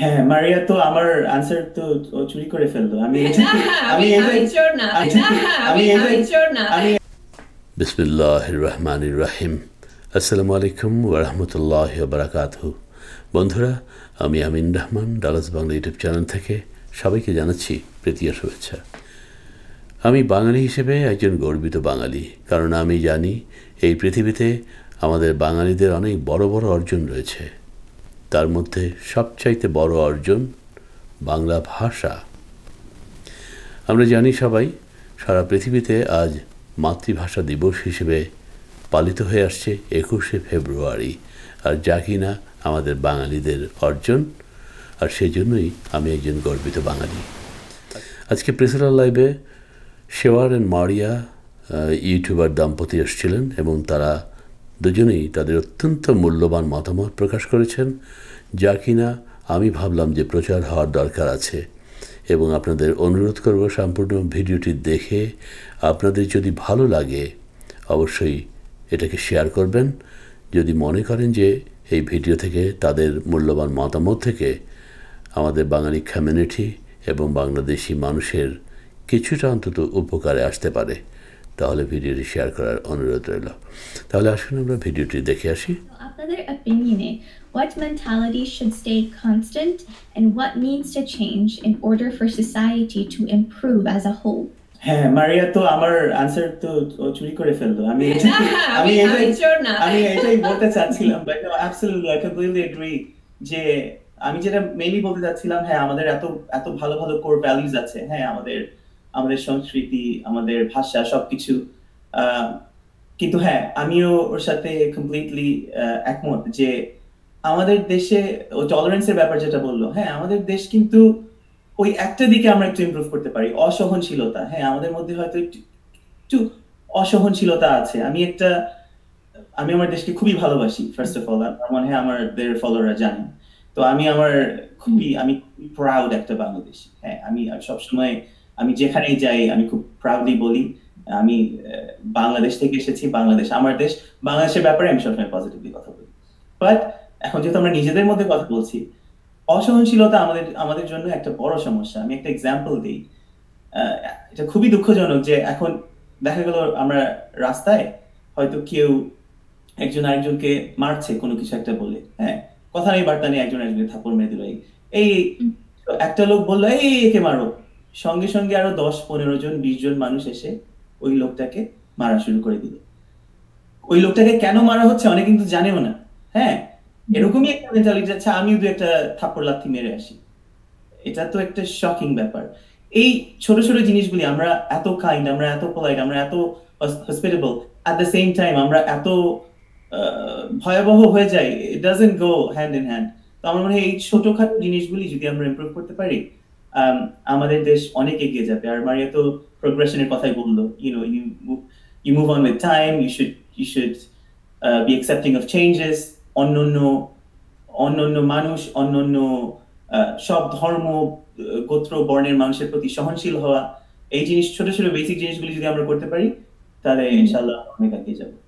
হ্যাঁ মারিয়া তো আমার আনসার তো চুরি করে ফেললো আমি আমি আমি বিসমিল্লাহির রহমানির রাহিম আসসালামু আলাইকুম ওরহমতুল্লাহ বারাকাতহ বন্ধুরা আমি Amin Rahman Dallas Bangla YouTube channel থেকে সবাইকে জানাচ্ছি প্রীতীয় শুভেচ্ছা আমি বাঙালি হিসেবে একজন গর্বিত বাঙালি কারণ আমি জানি এই পৃথিবীতে আমাদের বাঙালিদের অনেক বড় বড় অর্জন রয়েছে তার মধ্যে সবচাইতে বড় অর্জন বাংলা ভাষা আমরা জানি সবাই সারা পৃথিবীতে আজ মাতৃভাষা দিবস হিসেবে পালিত হয়ে আসছে একুশে ফেব্রুয়ারি আর যা কিনা আমাদের বাঙালিদের অর্জন আর সেই জন্যই আমি একজন গর্বিত বাঙালি আজকে প্রেসেলার লাইভে শেওয়ার অ্যান্ড মারিয়া ইউটিউবার দম্পতি এসেছিলেন এবং তারা দুজনেই তাদের অত্যন্ত মূল্যবান মতামত প্রকাশ করেছেন যা কিনা আমি ভাবলাম যে প্রচার হওয়ার দরকার আছে এবং আপনাদের অনুরোধ করব সম্পূর্ণ ভিডিওটি দেখে আপনাদের যদি ভালো লাগে অবশ্যই এটাকে শেয়ার করবেন যদি মনে করেন যে এই ভিডিও থেকে তাদের মূল্যবান মতামত থেকে আমাদের বাঙালি কমিউনিটি এবং বাংলাদেশি মানুষের কিছুটা অন্তত উপকারে আসতে পারে তাহলে ভিডিওটি শেয়ার করার অনুরোধ রইল তাহলে আসুন আমরা ভিডিওটি দেখে আসি আপনাদের অপিনিয়নে what mentality should stay constant and what needs to change in order for society to improve as a whole হ্যাঁ মারিয়া তো আমার আনসার তো চুরি করে ফেললো আমি আমি এটাই আমি এটাই বলতে চাচ্ছিলাম but absolutely I completely agree যে আমি যেটা মেইনলি বলতে চাচ্ছিলাম হ্যাঁ আমাদের এত এত ভালো ভালো কোর ভ্যালুজ আছে হ্যাঁ আমাদের আমাদের সংস্কৃতি আমাদের ভাষা সবকিছু কিন্তু হ্যাঁ আমিও ওর সাথে কমপ্লিটলি একমত যে আমাদের দেশে ও টলারেন্সের ব্যাপার যেটা বললো হ্যাঁ আমাদের দেশ কিন্তু ওই একটা দিকে আমরা একটু ইমপ্রুভ করতে পারি অসহনশীলতা হ্যাঁ আমাদের মধ্যে হয়তো একটু অসহনশীলতা আছে আমি একটা আমি আমার দেশকে খুবই ভালোবাসি ফার্স্ট অফ অল আমার হ্যাঁ আমার আমাদের ফলোরা জানেন তো আমি আমার খুবই আমি প্রাউড একটা বাংলাদেশি হ্যাঁ আমি সবসময় আমি যেখানেই যাই আমি খুব প্রাউডলি বলি আমি বাংলাদেশ থেকে এসেছি বাংলাদেশ আমার দেশ বাংলাদেশের ব্যাপারে আমি সবসময় পজিটিভলি কথা বলি বাট এখন যেহেতু আমরা নিজেদের মধ্যে কথা বলছি অসহনশীলতা আমাদের আমাদের জন্য একটা বড় সমস্যা আমি একটা এক্সাম্পল দিই এটা খুবই দুঃখজনক যে এখন দেখা গেল আমরা রাস্তায় হয়তো কেউ একজন আরেকজনকে মারছে কোনো কিছু একটা বলে হ্যাঁ কথা নেই বার্তা নেই একজন আরেকজনকে থাপড় মেরে দিল এই একটা লোক বললো এই একে মারো সঙ্গে সঙ্গে আরো দশ পনেরো জন বিশ জন মানুষ এসে ওই লোকটাকে মারা শুরু করে দিল ওই লোকটাকে কেন মারা হচ্ছে অনেকে কিন্তু জানেও না হ্যাঁ এরকমই একটা মেন্টালিটি আছে আমি দু একটা থাপড় লাথি মেরে আসি এটা তো একটা শকিং ব্যাপার এই ছোট ছোট জিনিসগুলি আমরা এত কাইন্ড আমরা এত পোলাইট আমরা এত hospitable at the same time আমরা এত ভয়াবহ হয়ে যাই it doesn't go hand in hand তো আমার মনে হয় এই ছোটখাটো জিনিসগুলি যদি আমরা ইম্প্রুভ করতে পারি Um, আমাদের দেশ অনেক এগিয়ে যাবে আর মারিয়া তো প্রোগ্রেশনের কথাই বললো you know you you move on with time you should you should be accepting of changes অন্য অন্য অন্য মানুষ অন্য অন্য uh, সব ধর্ম uh, গোত্র বর্ণের মানুষের প্রতি সহনশীল হওয়া এই জিনিস ছোট ছোট বেসিক জিনিসগুলি যদি আমরা করতে পারি তাহলে ইনশাল্লাহ অনেক এগিয়ে যাবো